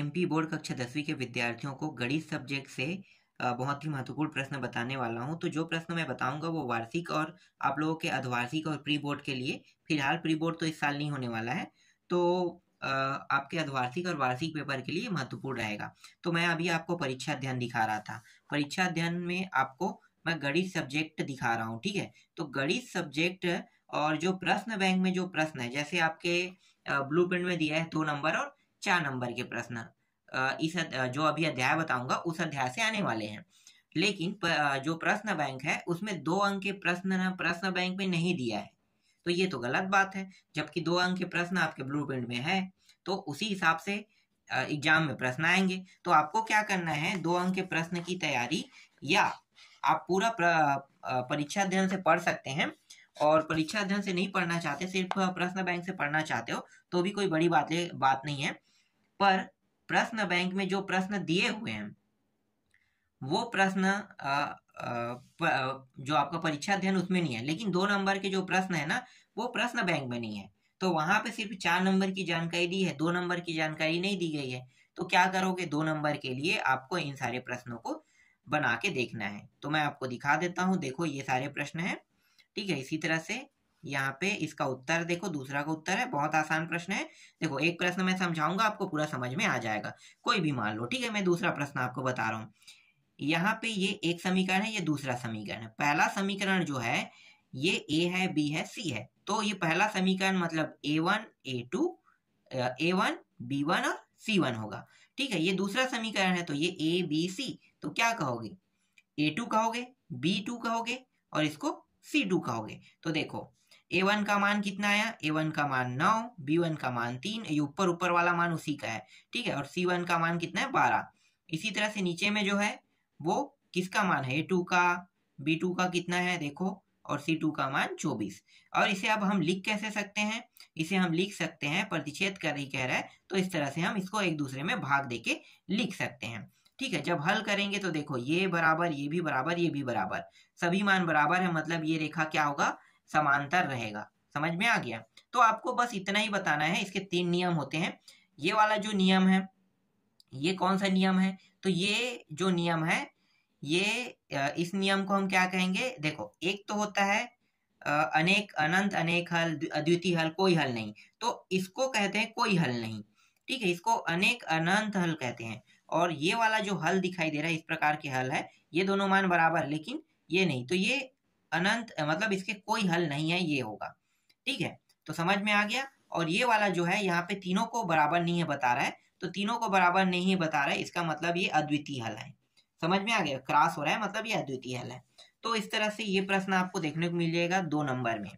MP board कक्षा दसवीं के विद्यार्थियों को गणित सब्जेक्ट से बहुत ही महत्वपूर्ण प्रश्न बताने वाला हूँ तो जो प्रश्न मैं बताऊंगा वो वार्षिक और आप लोगों के अर्धवार्षिक और प्री बोर्ड के लिए फिलहाल प्री बोर्ड तो इस साल नहीं होने वाला है तो आपके अर्धवार्षिक और वार्षिक पेपर के लिए महत्वपूर्ण रहेगा तो मैं अभी आपको परीक्षा अध्ययन दिखा रहा था परीक्षा अध्ययन में आपको मैं गणित सब्जेक्ट दिखा रहा हूँ ठीक है तो गणित सब्जेक्ट और जो प्रश्न बैंक में जो प्रश्न है जैसे आपके ब्लू प्रिंट में दिया है दो नंबर और चार नंबर के प्रश्न इस जो अभी अध्याय बताऊंगा उस अध्याय से आने वाले हैं लेकिन जो प्रश्न बैंक है उसमें दो अंक के प्रश्न प्रश्न बैंक में नहीं दिया है तो ये तो गलत बात है जबकि दो अंक के प्रश्न आपके ब्लू प्रिंट में है तो उसी हिसाब से एग्जाम में प्रश्न आएंगे तो आपको क्या करना है दो अंक के प्रश्न की तैयारी या आप पूरा परीक्षा अध्ययन से पढ़ सकते हैं और परीक्षा अध्ययन से नहीं पढ़ना चाहते सिर्फ प्रश्न बैंक से पढ़ना चाहते हो तो भी कोई बड़ी बात बात नहीं है पर प्रश्न बैंक में जो प्रश्न दिए हुए हैं वो प्रश्न जो आपका परीक्षा अध्ययन उसमें नहीं है लेकिन दो नंबर के जो प्रश्न है ना वो प्रश्न बैंक में नहीं है तो वहां पे सिर्फ चार नंबर की जानकारी दी है दो नंबर की जानकारी नहीं दी गई है तो क्या करोगे दो नंबर के लिए आपको इन सारे प्रश्नों को बना के देखना है तो मैं आपको दिखा देता हूँ देखो ये सारे प्रश्न है ठीक है इसी तरह से यहाँ पे इसका उत्तर देखो दूसरा का उत्तर है बहुत आसान प्रश्न है देखो एक प्रश्न मैं समझाऊंगा आपको पूरा समझ में आ जाएगा कोई भी मान लो ठीक है मैं दूसरा प्रश्न आपको बता रहा हूँ यहाँ पे ये एक समीकरण है ये दूसरा समीकरण है पहला समीकरण जो है ये ए है बी है सी है तो ये पहला समीकरण मतलब A one A two A one B one और सी वन होगा ठीक है ये दूसरा समीकरण है तो ये ए बी सी तो क्या कहोगे ए टू कहोगे बी टू कहोगे और इसको सी टू कहोगे तो देखो ए वन का मान कितना आया ए वन का मान नौ बी वन का मान तीन ये ऊपर ऊपर वाला मान उसी का है ठीक है और सी वन का मान कितना है बारह इसी तरह से नीचे में जो है वो किसका मान है ए टू का बी टू का कितना है देखो और सी टू का मान चौबीस और इसे अब हम लिख कैसे सकते हैं इसे हम लिख सकते हैं प्रतिच्छेद कर ही कह रहा है तो इस तरह से हम इसको एक दूसरे में भाग दे के लिख सकते हैं ठीक है जब हल करेंगे तो देखो ये बराबर ये भी बराबर ये भी बराबर सभी मान बराबर है मतलब ये रेखा क्या होगा समांतर रहेगा समझ में आ गया तो आपको बस इतना ही बताना है इसके तीन नियम होते हैं ये वाला जो नियम है ये कौन सा नियम है तो ये जो नियम है ये इस नियम को हम क्या कहेंगे देखो एक तो होता है अनेक अनंत अनेक हल अद्वितीय हल कोई हल नहीं तो इसको कहते हैं कोई हल नहीं ठीक है इसको अनेक अनंत हल कहते हैं और ये वाला जो हल दिखाई दे रहा है इस प्रकार के हल है ये दोनों मान बराबर लेकिन ये नहीं तो ये अनंत मतलब इसके कोई हल नहीं है ये होगा ठीक है तो समझ में आ गया और ये वाला जो है यहाँ पे तीनों को बराबर नहीं है बता रहा है तो तीनों को बराबर नहीं बता रहा है इसका मतलब ये अद्वितीय हल है समझ में आ गया क्रॉस हो रहा है मतलब ये अद्वितीय हल है तो इस तरह से ये प्रश्न आपको देखने को मिल जाएगा दो नंबर में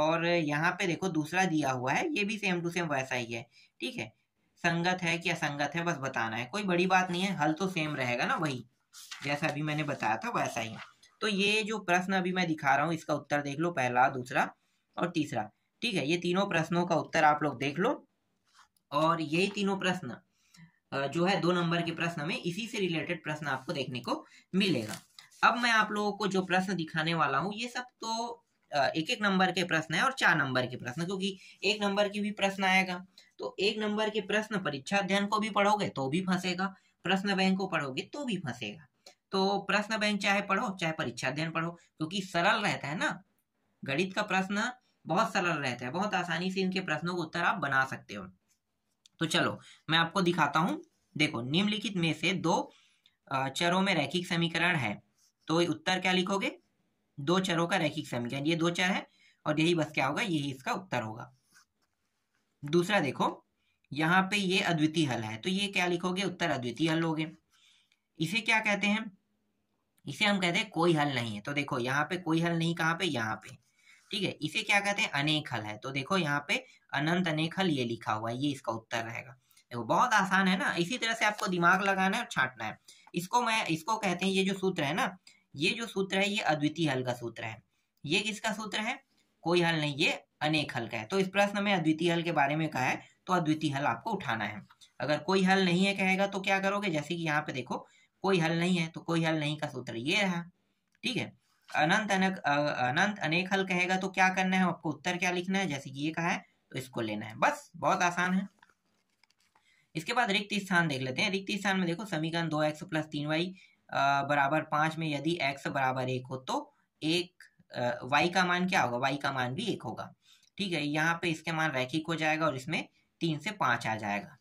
और यहाँ पे देखो दूसरा दिया हुआ है ये भी सेम टू सेम वैसा ही है ठीक है संगत है कि असंगत है बस बताना है कोई बड़ी बात नहीं है हल तो सेम रहेगा ना वही जैसा अभी मैंने बताया था वैसा ही तो ये जो प्रश्न अभी मैं दिखा रहा हूँ इसका उत्तर देख लो पहला दूसरा और तीसरा ठीक है ये तीनों प्रश्नों का उत्तर आप लोग देख लो और यही तीनों प्रश्न जो है दो नंबर के प्रश्न में इसी से रिलेटेड प्रश्न आपको देखने को मिलेगा अब मैं आप लोगों को जो प्रश्न दिखाने वाला हूँ ये सब तो एक एक नंबर के प्रश्न है और चार नंबर के प्रश्न क्योंकि एक नंबर की भी प्रश्न आएगा तो एक नंबर के प्रश्न परीक्षा अध्ययन को भी पढ़ोगे तो भी फंसेगा प्रश्न बैंक को पढ़ोगे तो भी फंसेगा तो प्रश्न बैंक चाहे पढ़ो चाहे परीक्षा अध्ययन पढ़ो क्योंकि सरल रहता है ना गणित का प्रश्न बहुत सरल रहता है बहुत आसानी से इनके प्रश्नों का उत्तर आप बना सकते हो तो चलो मैं आपको दिखाता हूं देखो निम्नलिखित में से दो चरों में रैखिक समीकरण है तो उत्तर क्या लिखोगे दो चरों का रैखिक समीकरण ये दो चर है और यही बस क्या होगा यही इसका उत्तर होगा दूसरा देखो यहाँ पे ये अद्वितीय हल है तो ये क्या लिखोगे उत्तर अद्वितीय हल लोगे इसे क्या कहते हैं इसे हम कहते हैं कोई हल नहीं है तो देखो यहाँ पे कोई हल नहीं कहाँ पे यहाँ पे ठीक है इसे क्या कहते हैं अनेक हल है तो देखो यहाँ पे अनंत अनेक हल ये लिखा हुआ है ये इसका उत्तर रहेगा देखो बहुत आसान है ना इसी तरह से आपको दिमाग लगाना है और छाटना है इसको मैं इसको कहते हैं ये जो सूत्र है ना ये जो सूत्र है ये अद्वितीय हल का सूत्र है ये किसका सूत्र है कोई हल नहीं ये अनेक हल का है तो इस प्रश्न में अद्वितीय हल के बारे में कहा है तो अद्वितीय हल आपको उठाना है अगर कोई हल नहीं है कहेगा तो क्या करोगे जैसे कि यहाँ पे देखो कोई हल नहीं है तो कोई हल नहीं का सूत्र ये रहा ठीक है अनंत अनक अनंत अनेक हल कहेगा तो क्या करना है आपको उत्तर क्या लिखना है जैसे कि ये कहा है तो इसको लेना है बस बहुत आसान है इसके बाद रिक्त स्थान देख लेते हैं रिक्त स्थान में देखो समीकरण दो एक्स प्लस तीन वाई बराबर पांच में यदि एक्स बराबर एक हो तो एक वाई का मान क्या होगा वाई का मान भी एक होगा ठीक है यहाँ पे इसके मान रैखिक हो जाएगा और इसमें तीन से पांच आ जाएगा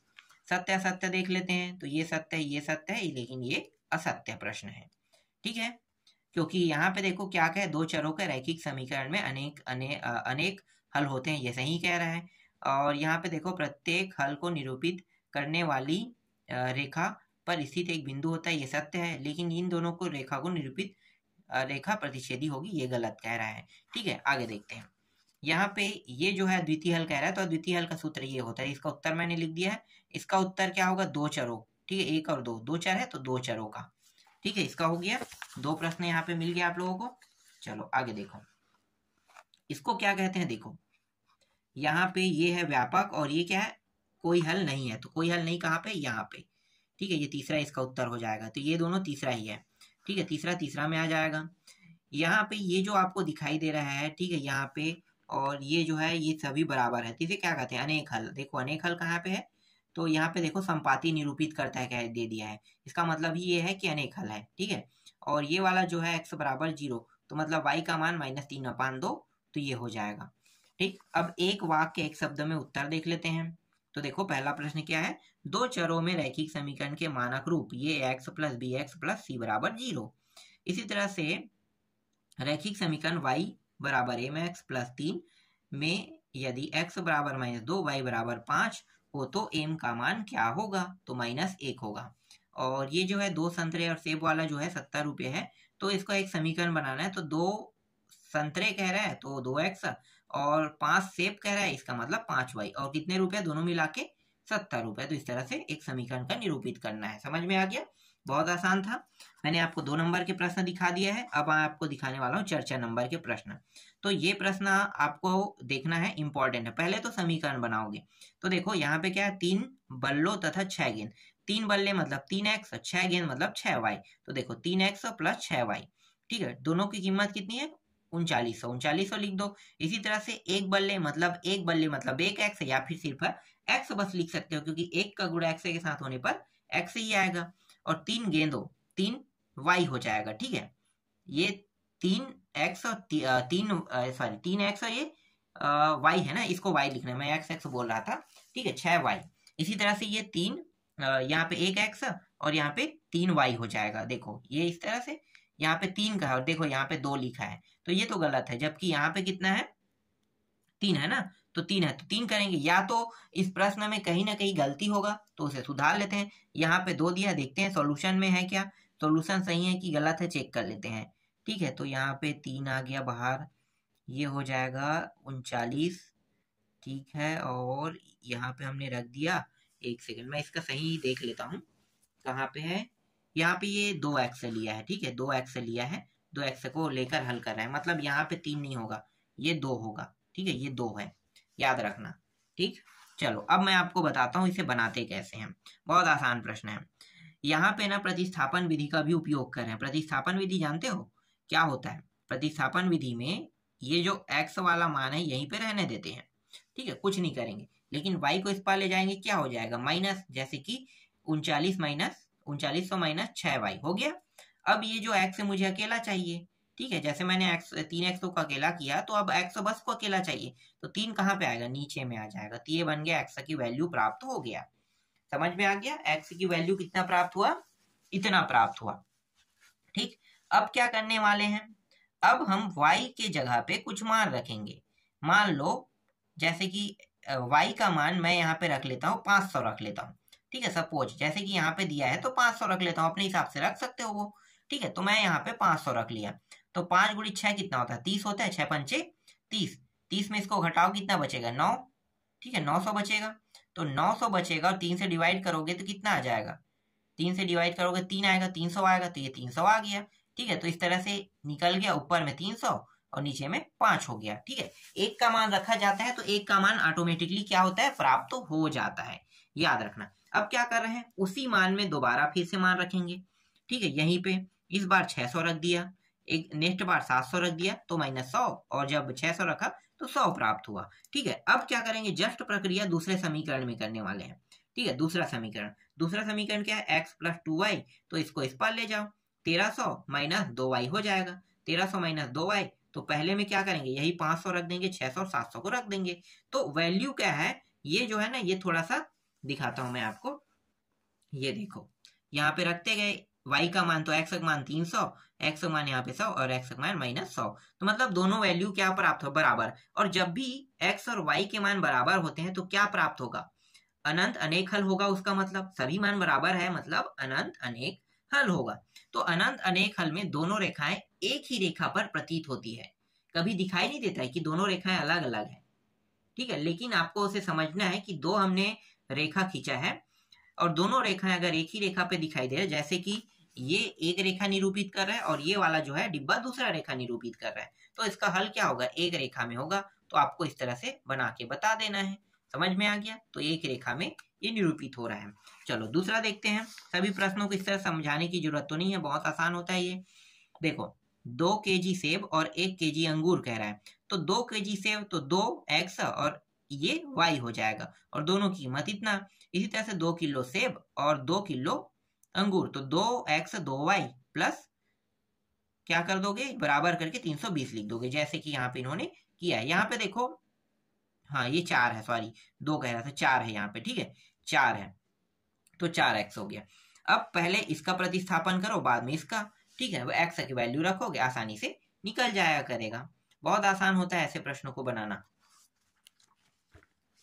सत्य असत्य देख लेते हैं तो ये सत्य है ये सत्य है लेकिन ये असत्य प्रश्न है ठीक है क्योंकि यहाँ पे देखो क्या कहे दो चरों के रैखिक समीकरण में अनेक अने, अनेक हल होते हैं ये सही कह रहा है और यहाँ पे देखो प्रत्येक हल को निरूपित करने वाली रेखा पर स्थित एक बिंदु होता है ये सत्य है लेकिन इन दोनों को रेखा को निरूपित रेखा प्रतिषेधी होगी ये गलत कह रहा है ठीक है आगे देखते हैं यहाँ पे ये जो है द्वितीय हल कह रहा है तो द्वितीय हल का सूत्र ये होता है इसका उत्तर मैंने लिख दिया है इसका उत्तर क्या होगा दो चरों ठीक है एक और दो दो चर है तो दो चरों का ठीक है इसका हो गया दो प्रश्न यहाँ पे मिल गया आप लोगों को चलो आगे देखो इसको क्या कहते हैं देखो यहाँ पे ये है व्यापक और ये क्या है कोई हल नहीं है तो कोई हल नहीं कहाँ पे यहाँ पे ठीक है ये तीसरा इसका उत्तर हो जाएगा तो ये दोनों तीसरा ही है ठीक है तीसरा तीसरा में आ जाएगा यहाँ पे ये जो आपको दिखाई दे रहा है ठीक है यहाँ पे और ये जो है ये सभी बराबर है तो इसे क्या कहते हैं अनेक हल देखो अनेक हल कहाँ पे है तो यहाँ पे देखो संपाति निरूपित करता है कह दे दिया है इसका मतलब ये है कि अनेक हल है ठीक है और ये वाला जो है एक्स बराबर जीरो तो मतलब वाई का मान माइनस तीन अपान दो तो ये हो जाएगा ठीक अब एक वाक एक शब्द में उत्तर देख लेते हैं तो देखो पहला प्रश्न क्या है दो चरों में रैखिक समीकरण के मानक रूप ये X plus B X plus C बराबर जीरो इसी तरह से रैखिक समीकरण वाई बराबर एम एक्स प्लस तीन में यदि एक्स बराबर माइनस दो वाई बराबर पांच हो तो एम का मान क्या होगा तो माइनस एक होगा और ये जो है दो संतरे और सेब वाला जो है सत्तर रुपये है तो इसको एक समीकरण बनाना है तो दो संतरे कह रहा है तो दो एक्स और पांच सेब कह रहा है इसका मतलब पांच वाई और कितने रुपए दोनों मिला के सत्तर रुपए तो इस तरह से एक समीकरण का निरूपित करना है समझ में आ गया बहुत आसान था मैंने आपको दो नंबर के प्रश्न दिखा दिया है अब मैं आपको दिखाने वाला हूँ चर्चा नंबर के प्रश्न तो ये प्रश्न आपको देखना है इंपॉर्टेंट है पहले तो समीकरण बनाओगे तो देखो यहाँ पे क्या है तीन बल्लो तथा छह गेंद तीन बल्ले मतलब तीन एक्स और छह गेंद मतलब छह वाई तो देखो तीन एक्स प्लस छह वाई ठीक है दोनों की कीमत कितनी है उनचालीस सौ उनचालीस सौ लिख दो इसी तरह से एक बल्ले मतलब एक बल्ले मतलब एक एक्स या फिर सिर्फ एक्स बस लिख सकते हो क्योंकि एक का गुड़ा एक्स के साथ होने पर एक्स ही आएगा और तीन गेंदो तीन वाई हो जाएगा ठीक है ये तीन एक्स और तीन सॉरी तीन एक्स और ये वाई है ना इसको वाई लिखना है मैं एक्स एक्स बोल रहा था ठीक है छह वाई इसी तरह से ये तीन यहाँ पे एक एक्स और यहाँ पे तीन वाई हो जाएगा देखो ये इस तरह से यहाँ पे तीन का है और देखो यहाँ पे दो लिखा है तो ये तो गलत है जबकि यहाँ पे कितना है तीन है ना तो तीन है तो तीन करेंगे या तो इस प्रश्न में कहीं ना कहीं गलती होगा तो उसे सुधार लेते हैं यहाँ पे दो दिया देखते हैं सॉल्यूशन में है क्या सॉल्यूशन सही है कि गलत है चेक कर लेते हैं ठीक है तो यहाँ पे तीन आ गया बाहर ये हो जाएगा उनचालीस ठीक है और यहाँ पे हमने रख दिया एक सेकंड मैं इसका सही देख लेता हूँ कहाँ पे है यहाँ पे ये दो एक्स लिया है ठीक है दो एक्स लिया है दो एक्स को लेकर हल कर रहे हैं मतलब यहाँ पे तीन नहीं होगा ये दो होगा ठीक है ये दो है याद रखना ठीक चलो अब मैं आपको बताता हूँ इसे बनाते कैसे हैं बहुत आसान प्रश्न है यहाँ पे ना प्रतिस्थापन विधि का भी उपयोग कर रहे हैं प्रतिस्थापन विधि जानते हो क्या होता है प्रतिस्थापन विधि में ये जो एक्स वाला मान है यहीं पे रहने देते हैं ठीक है कुछ नहीं करेंगे लेकिन वाई को इस पार ले जाएंगे क्या हो जाएगा माइनस जैसे कि उनचालीस माइनस उनचालीस सौ माइनस छः वाई हो गया अब ये जो एक्स है मुझे अकेला चाहिए ठीक है जैसे मैंने एक्स तीन एक्स को अकेला किया तो अब एक्स बस को अकेला चाहिए तो तीन कहाँ पे आएगा नीचे में आ जाएगा तो ये बन गया एक्स की वैल्यू प्राप्त हो गया समझ में आ गया एक्स की वैल्यू कितना प्राप्त हुआ इतना प्राप्त हुआ ठीक अब क्या करने वाले हैं अब हम y के जगह पे कुछ मान रखेंगे मान लो जैसे कि y का मान मैं यहाँ पे रख लेता हूँ पाँच सौ रख लेता हूँ ठीक है सपोज जैसे कि यहाँ पे दिया है तो पाँच सौ रख लेता हूँ अपने हिसाब से रख सकते हो वो ठीक है तो मैं यहाँ पे पाँच सौ रख लिया तो पांच गुड़ी छह कितना होता है तीस होता है छह पंचे तीस तीस में इसको घटाओ कितना बचेगा नौ ठीक है नौ सौ बचेगा तो नौ सौ बचेगा और तीन से डिवाइड करोगे तो कितना आ जाएगा तीन से डिवाइड करोगे तीन आएगा तीन सौ आएगा तो ये तीन सौ आ गया ठीक है तो इस तरह से निकल गया ऊपर में तीन सौ और नीचे में पांच हो गया ठीक है एक का मान रखा जाता है तो एक का मान ऑटोमेटिकली क्या होता है प्राप्त तो हो जाता है याद रखना अब क्या कर रहे हैं उसी मान में दोबारा फिर से मान रखेंगे ठीक है यहीं पे इस बार 600 रख दिया एक नेक्स्ट बार 700 रख दिया तो माइनस सौ और जब 600 रखा तो 100 प्राप्त हुआ ठीक है अब क्या करेंगे जस्ट प्रक्रिया दूसरे समीकरण में करने वाले हैं ठीक है दूसरा समीकरण दूसरा समीकरण क्या है एक्स प्लस टू वाई तो इसको इस पर ले जाओ तेरह सौ माइनस दो वाई हो जाएगा तेरह सौ माइनस दो वाई तो पहले में क्या करेंगे यही पांच सौ रख देंगे छह सौ सात सौ को रख देंगे तो वैल्यू क्या है ये जो है ना ये थोड़ा सा दिखाता हूं मैं आपको ये देखो यहाँ पे रखते गए y का मान तो x का मान 300 x का मान यहाँ पे 100 और x का मान माइनस सौ तो मतलब दोनों वैल्यू क्या प्राप्त हो बराबर और जब भी x और y के मान बराबर होते हैं तो क्या प्राप्त होगा अनंत अनेक हल होगा उसका मतलब सभी मान बराबर है मतलब अनंत अनेक हल होगा तो अनंत अनेक हल में दोनों रेखाएं एक ही रेखा पर प्रतीत होती है कभी दिखाई नहीं देता है कि दोनों रेखाएं अलग अलग है ठीक है लेकिन आपको उसे समझना है कि दो हमने रेखा खींचा है और दोनों रेखाएं अगर एक ही रेखा पे दिखाई दे रहे जैसे कि ये एक रेखा निरूपित कर रहा है और ये वाला जो है डिब्बा दूसरा रेखा निरूपित कर रहा है तो इसका हल क्या होगा एक रेखा में होगा तो आपको इस तरह से बना के बता देना है समझ में आ गया तो एक रेखा में ये निरूपित हो रहा है चलो दूसरा देखते हैं सभी प्रश्नों को इस तरह समझाने की जरूरत तो नहीं है बहुत आसान होता है ये देखो दो के जी सेब और एक के जी अंगूर कह रहा है तो दो के जी सेब तो दो एक्स और ये वाई हो जाएगा और दोनों की कीमत इतना इसी तरह से दो किलो सेब और दो किलो अंगूर तो दो एक्स दो वाई प्लस क्या कर दोगे बराबर करके 320 लिख दोगे जैसे कि यहाँ पे इन्होंने किया है यहाँ पे देखो हाँ ये चार है सॉरी दो कह रहा था चार है यहाँ पे ठीक है चार है तो चार एक्स हो गया अब पहले इसका प्रतिस्थापन करो बाद में इसका ठीक है वो एक्स की वैल्यू रखोगे आसानी से निकल जाया करेगा बहुत आसान होता है ऐसे प्रश्नों को बनाना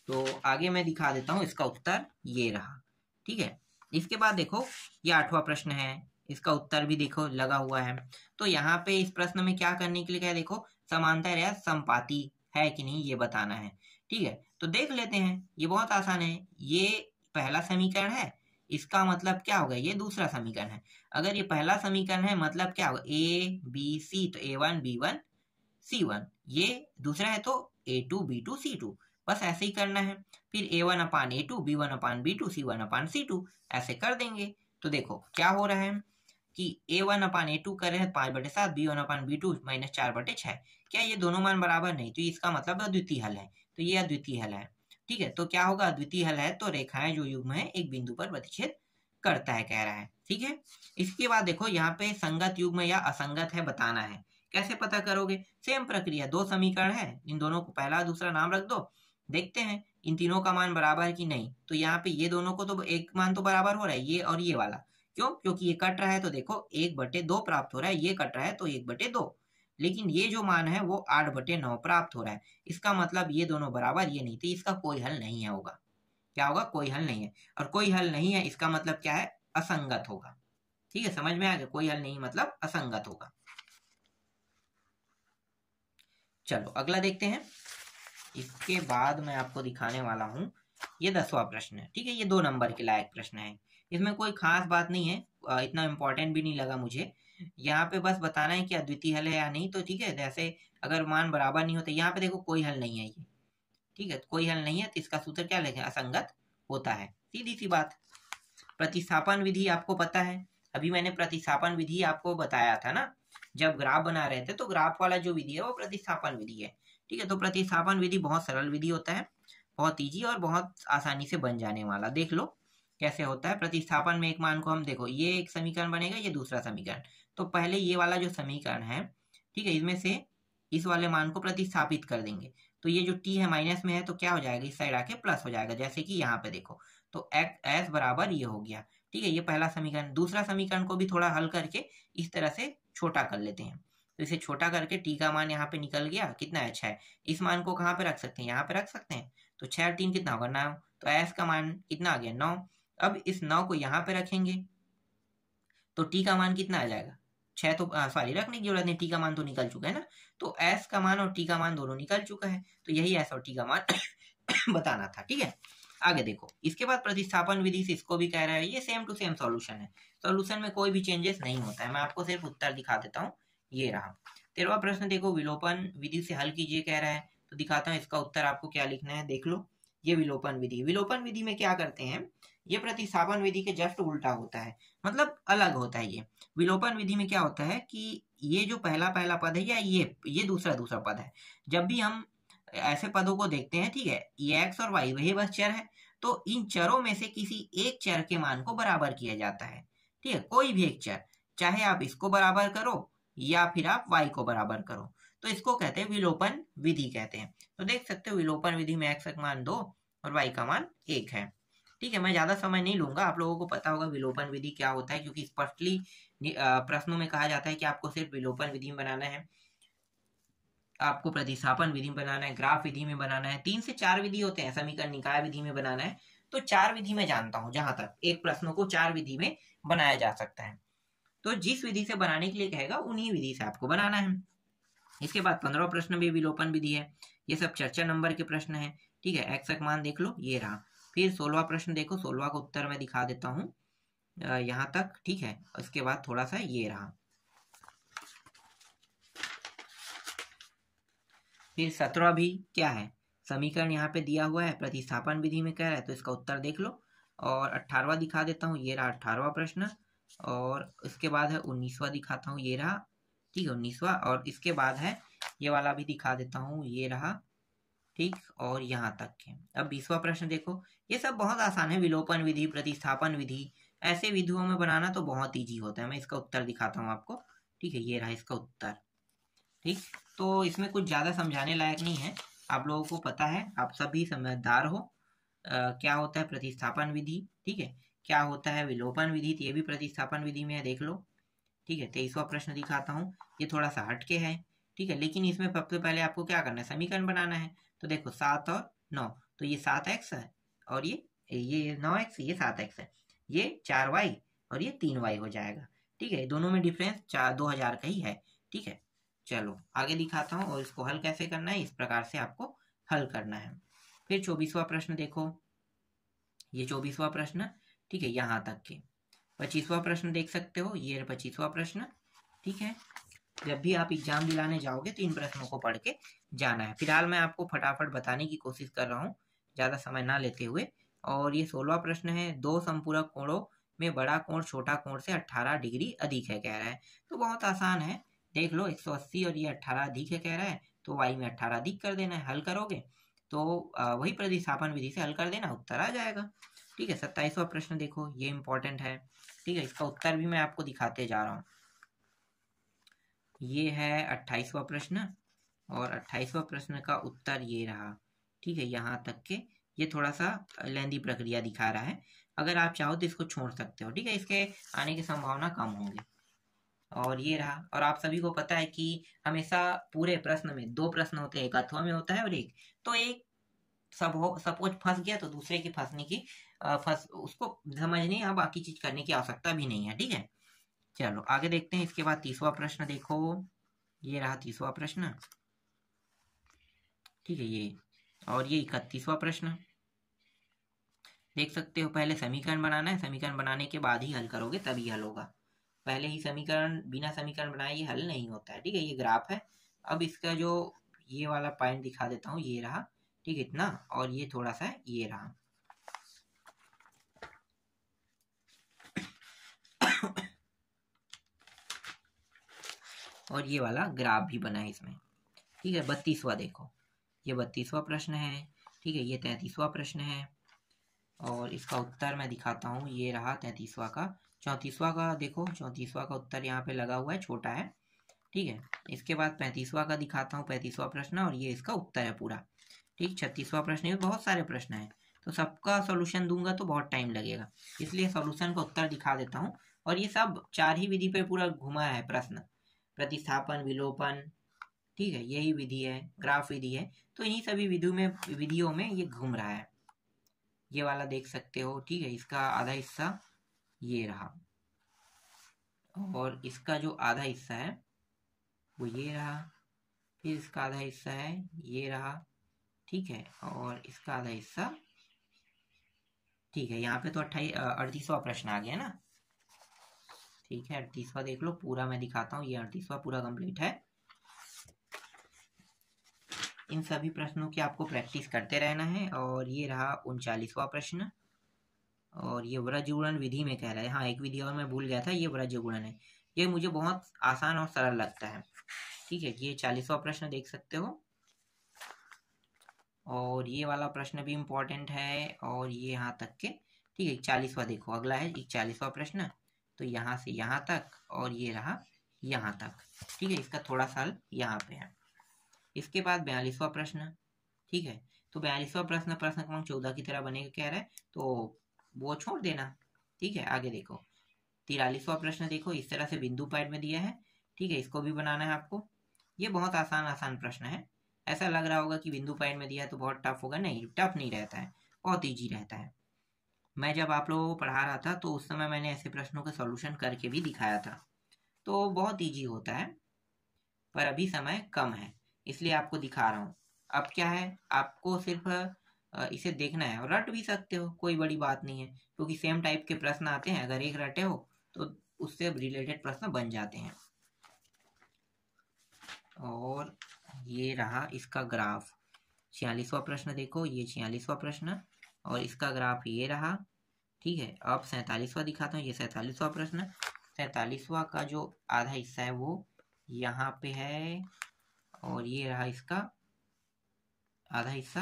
तो आगे मैं दिखा देता हूं इसका उत्तर ये रहा ठीक है इसके बाद देखो ये आठवां प्रश्न है इसका उत्तर भी देखो लगा हुआ है तो यहाँ पे इस प्रश्न में क्या करने के लिए क्या देखो समानता या संपाति है कि नहीं ये बताना है ठीक है तो देख लेते हैं ये बहुत आसान है ये पहला समीकरण है इसका मतलब क्या होगा ये दूसरा समीकरण है अगर ये पहला समीकरण है मतलब क्या होगा ए बी सी तो A one B one C one ये दूसरा है तो A two B two C two बस ऐसे ही करना है फिर A one upon A two B one upon B two C one upon C two ऐसे कर देंगे तो देखो क्या हो रहा है कि ए वन अपान ए टू कर रहे हैं पांच बटे सात B one upon B two minus चार बटे छह क्या ये दोनों मान बराबर नहीं तो इसका मतलब द्वितीय हल है तो ये अद्वितीय हल है ठीक है तो क्या होगा अद्वितीय हल है तो रेखाएं जो युग्म है एक बिंदु पर प्रतिच्छेद करता है कह रहा है ठीक है इसके बाद देखो यहाँ पे संगत युग्म या असंगत है बताना है कैसे पता करोगे सेम प्रक्रिया दो समीकरण है इन दोनों को पहला दूसरा नाम रख दो देखते हैं इन तीनों का मान बराबर है कि नहीं तो यहाँ पे ये दोनों को तो एक मान तो बराबर हो रहा है ये और ये वाला क्यों क्योंकि ये कट रहा है तो देखो एक बटे दो प्राप्त हो रहा है ये कट रहा है तो एक बटे दो लेकिन ये जो मान है वो आठ बटे नौ प्राप्त हो रहा है इसका मतलब ये दोनों बराबर ये नहीं थे इसका कोई हल नहीं है होगा क्या होगा कोई हल नहीं है और कोई हल नहीं है इसका मतलब क्या है असंगत होगा ठीक है समझ में आ गया कोई हल नहीं मतलब असंगत होगा चलो अगला देखते हैं इसके बाद मैं आपको दिखाने वाला हूं ये दसवा प्रश्न है ठीक है ये दो नंबर के लायक प्रश्न है इसमें कोई खास बात नहीं है इतना इम्पोर्टेंट भी नहीं लगा मुझे यहाँ पे बस बताना है कि अद्वितीय हल है या नहीं तो ठीक है जैसे अगर मान बराबर नहीं होते यहाँ पे देखो कोई हल नहीं है ये ठीक है कोई हल नहीं है तो इसका सूत्र क्या लिखे असंगत होता है सीधी सी बात प्रतिस्थापन विधि आपको पता है अभी मैंने प्रतिस्थापन विधि आपको बताया था ना जब ग्राफ बना रहे थे तो ग्राफ वाला जो विधि है वो प्रतिस्थापन विधि है ठीक है तो प्रतिस्थापन विधि बहुत सरल विधि होता है बहुत ईजी और बहुत आसानी से बन जाने वाला देख लो कैसे होता है प्रतिस्थापन में एक मान को हम देखो ये एक समीकरण बनेगा ये दूसरा समीकरण तो पहले ये वाला जो समीकरण है ठीक है इसमें से इस वाले मान को प्रतिस्थापित कर देंगे तो ये जो टी है माइनस में है तो क्या हो जाएगा इस साइड आके प्लस हो जाएगा जैसे कि यहाँ पे देखो तो एक्स एस बराबर ये हो गया ठीक है ये पहला समीकरण दूसरा समीकरण को भी थोड़ा हल करके इस तरह से छोटा कर लेते हैं तो इसे छोटा करके टी का मान यहाँ पे निकल गया कितना है छह इस मान को कहाँ पे रख सकते हैं यहाँ पे रख सकते हैं तो छह और तीन कितना होगा नौ तो एस का मान कितना आ गया नौ अब इस नौ को यहाँ पे रखेंगे तो टी का मान कितना आ जाएगा छः तो सॉरी रखने की जरूरत नहीं टी का मान तो निकल चुका है ना तो एस का मान और टी का मान दोनों निकल चुका है तो यही एस और टी का मान बताना था ठीक है आगे देखो इसके बाद प्रतिस्थापन विधि से इसको भी कह रहा है ये सेम टू सेम सॉल्यूशन है सॉल्यूशन में कोई भी चेंजेस नहीं होता है मैं आपको सिर्फ उत्तर दिखा देता हूँ ये रहा तेरवा प्रश्न देखो विलोपन विधि से हल कीजिए कह रहा है तो दिखाता हूँ इसका उत्तर आपको क्या लिखना है देख लो ये विलोपन विधि विलोपन विधि में क्या करते हैं ये प्रतिस्थापन विधि के जस्ट उल्टा होता है मतलब अलग होता है ये विलोपन विधि में क्या होता है कि ये जो पहला पहला पद है या ये ये दूसरा दूसरा पद है जब भी हम ऐसे पदों को देखते हैं ठीक है ये एक्स और वाई वही बस चर है तो इन चरों में से किसी एक चर के मान को बराबर किया जाता है ठीक है कोई भी एक चर चाहे आप इसको बराबर करो या फिर आप वाई को बराबर करो तो इसको कहते हैं विलोपन विधि कहते हैं तो देख सकते हो विलोपन विधि में एक्स का मान दो और वाई का मान एक है ठीक है मैं ज़्यादा समय नहीं लूंगा आप लोगों को पता होगा विलोपन विधि क्या होता है क्योंकि स्पष्टली प्रश्नों में कहा जाता है कि आपको सिर्फ विलोपन विधि में बनाना है आपको प्रतिस्थापन विधि में बनाना है ग्राफ विधि में बनाना है तीन से चार विधि होते हैं समीकरण निकाय विधि में बनाना है तो चार विधि में जानता हूँ जहां तक एक प्रश्नों को चार विधि में बनाया जा सकता है तो जिस विधि से बनाने के लिए कहेगा उन्हीं विधि से आपको बनाना है इसके बाद पंद्रह प्रश्न भी विलोपन विधि है ये सब चर्चा नंबर के प्रश्न है ठीक है एक्सक मान देख लो ये रहा फिर सोलवा प्रश्न देखो सोलवा का उत्तर मैं दिखा देता हूँ यहाँ तक ठीक है उसके बाद थोड़ा सा ये रहा फिर सत्रह भी क्या है समीकरण यहाँ पे दिया हुआ है प्रतिस्थापन विधि में कह रहा है तो इसका उत्तर देख लो और अठारवा दिखा देता हूँ ये रहा अठारवा प्रश्न और इसके बाद है उन्नीसवा दिखाता हूँ ये रहा ठीक है उन्नीसवा और इसके बाद है ये वाला भी दिखा देता हूँ ये रहा ठीक और यहाँ तक के अब बीसवा प्रश्न देखो ये सब बहुत आसान है विलोपन विधि प्रतिस्थापन विधि ऐसे विधियों में बनाना तो बहुत ईजी होता है मैं इसका उत्तर दिखाता हूँ आपको ठीक है ये रहा इसका उत्तर ठीक तो इसमें कुछ ज़्यादा समझाने लायक नहीं है आप लोगों को पता है आप सभी समझदार हो आ, क्या होता है प्रतिस्थापन विधि ठीक है क्या होता है विलोपन विधि तो ये भी प्रतिस्थापन विधि में है देख लो ठीक है तेईसवा प्रश्न दिखाता हूँ ये थोड़ा सा हटके है ठीक है लेकिन इसमें सबसे पहले आपको क्या करना है समीकरण बनाना है तो देखो सात और नौ तो ये सात एक्स है और ये ये नौ एक्स ये सात एक्स है ये चार वाई और ये तीन वाई हो जाएगा ठीक है दोनों में डिफरेंस चार दो हजार का ही है ठीक है चलो आगे दिखाता हूँ और इसको हल कैसे करना है इस प्रकार से आपको हल करना है फिर चौबीसवा प्रश्न देखो ये चौबीसवा प्रश्न ठीक है यहाँ तक के पच्चीसवा प्रश्न देख सकते हो ये पच्चीसवा प्रश्न ठीक है जब भी आप एग्जाम दिलाने जाओगे तो इन प्रश्नों को पढ़ के जाना है फिलहाल मैं आपको फटाफट बताने की कोशिश कर रहा हूँ ज़्यादा समय ना लेते हुए और ये सोलवा प्रश्न है दो संपूरक कोणों में बड़ा कोण छोटा कोण से 18 डिग्री अधिक है कह रहा है तो बहुत आसान है देख लो 180 और ये 18 अधिक है कह रहा है तो वाई में 18 अधिक कर देना है हल करोगे तो वही प्रतिस्थापन विधि से हल कर देना उत्तर आ जाएगा ठीक है सत्ताईसवा प्रश्न देखो ये इंपॉर्टेंट है ठीक है इसका उत्तर भी मैं आपको दिखाते जा रहा हूँ ये है अट्ठाईसवा प्रश्न और अट्ठाईसवा प्रश्न का उत्तर ये रहा ठीक है यहाँ तक के ये थोड़ा सा लेंदी प्रक्रिया दिखा रहा है अगर आप चाहो तो इसको छोड़ सकते हो ठीक है इसके आने की संभावना कम होगी और ये रहा और आप सभी को पता है कि हमेशा पूरे प्रश्न में दो प्रश्न होते हैं एक अथवा में होता है और एक तो एक सब हो सपोज फंस गया तो दूसरे की फंसने की फंस उसको समझने या बाकी चीज करने की आवश्यकता भी नहीं है ठीक है चलो आगे देखते हैं इसके बाद तीसवा प्रश्न देखो ये रहा तीसवा प्रश्न ठीक है ये और ये इकतीसवा प्रश्न देख सकते हो पहले समीकरण बनाना है समीकरण बनाने के बाद ही हल करोगे तभी हल होगा पहले ही समीकरण बिना समीकरण बनाए ये हल नहीं होता है ठीक है ये ग्राफ है अब इसका जो ये वाला पॉइंट दिखा देता हूँ ये रहा ठीक है इतना और ये थोड़ा सा ये रहा और ये वाला ग्राफ भी बना है इसमें ठीक है बत्तीसवा देखो ये बत्तीसवा प्रश्न है ठीक है ये तैंतीसवा प्रश्न है और इसका उत्तर मैं दिखाता हूँ ये रहा तैंतीसवा का चौंतीसवा का देखो चौंतीसवा का उत्तर यहाँ पे लगा हुआ है छोटा है ठीक है इसके बाद पैंतीसवा का दिखाता हूँ पैंतीसवा प्रश्न और ये इसका उत्तर है पूरा ठीक छत्तीसवा प्रश्न है बहुत सारे प्रश्न हैं तो सबका सोल्यूशन दूंगा तो बहुत टाइम लगेगा इसलिए सोल्यूशन का उत्तर दिखा देता हूँ और ये सब चार ही विधि पर पूरा घुमा है प्रश्न प्रतिस्थापन विलोपन ठीक है यही विधि है ग्राफ विधि है तो इन्हीं सभी विधियों में विधियों में ये घूम रहा है ये वाला देख सकते हो ठीक है इसका आधा हिस्सा ये रहा और इसका जो आधा हिस्सा है वो ये रहा फिर इसका आधा हिस्सा है ये रहा ठीक है और इसका आधा हिस्सा ठीक है यहाँ पे तो अट्ठाई अड़तीसवा प्रश्न आ गया ना ठीक है अड़तीसवा देख लो पूरा मैं दिखाता हूँ ये अड़तीसवा पूरा कंप्लीट है इन सभी प्रश्नों की आपको प्रैक्टिस करते रहना है और ये रहा उनचालीसवा प्रश्न और ये व्रज गुणन विधि में कह रहा है हाँ एक विधि और मैं भूल गया था ये व्रज गुणन है ये मुझे बहुत आसान और सरल लगता है ठीक है ये चालीसवा प्रश्न देख सकते हो और ये वाला प्रश्न भी इम्पोर्टेंट है और ये यहाँ तक के ठीक है चालीसवा देखो अगला है इकचालीसवा चालीसवा प्रश्न तो यहाँ से यहाँ तक और ये रहा यहाँ तक ठीक है इसका थोड़ा सा यहाँ पे है इसके बाद बयालीसवा प्रश्न ठीक है तो बयालीसवा प्रश्न प्रश्न क्रमांक चौदह की तरह बनेगा कह रहा है तो वो छोड़ देना ठीक है आगे देखो तिरालीसवा प्रश्न देखो इस तरह से बिंदु पॉइंट में दिया है ठीक है इसको भी बनाना है आपको ये बहुत आसान आसान प्रश्न है ऐसा लग रहा होगा कि बिंदु पॉइंट में दिया है तो बहुत टफ होगा नहीं टफ नहीं रहता है बहुत ईजी रहता है मैं जब आप लोगों को पढ़ा रहा था तो उस समय मैंने ऐसे प्रश्नों का सोल्यूशन करके भी दिखाया था तो बहुत ईजी होता है पर अभी समय कम है इसलिए आपको दिखा रहा हूँ अब क्या है आपको सिर्फ इसे देखना है और रट भी सकते हो कोई बड़ी बात नहीं है क्योंकि तो सेम टाइप के प्रश्न आते हैं अगर एक रटे हो तो उससे रिलेटेड प्रश्न बन जाते हैं और ये रहा इसका ग्राफ छियालीसवा प्रश्न देखो ये छियालीसवा प्रश्न और इसका ग्राफ ये रहा ठीक है अब सैतालीसवा दिखाता हूँ ये सैतालीसवा प्रश्न सैतालीसवा का जो आधा हिस्सा है वो यहाँ पे है और ये रहा इसका आधा हिस्सा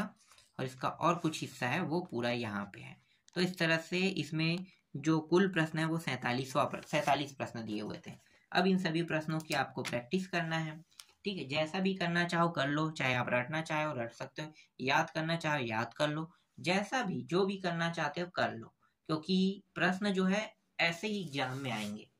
और इसका और कुछ हिस्सा है वो पूरा यहाँ पे है तो इस तरह से इसमें जो कुल प्रश्न है वो सैंतालीसवा सैंतालीस प्रश्न दिए हुए थे अब इन सभी प्रश्नों की आपको प्रैक्टिस करना है ठीक है जैसा भी करना चाहो कर लो चाहे आप रटना चाहो रट सकते हो याद करना चाहो याद कर लो जैसा भी जो भी करना चाहते हो कर लो क्योंकि प्रश्न जो है ऐसे ही एग्जाम में आएंगे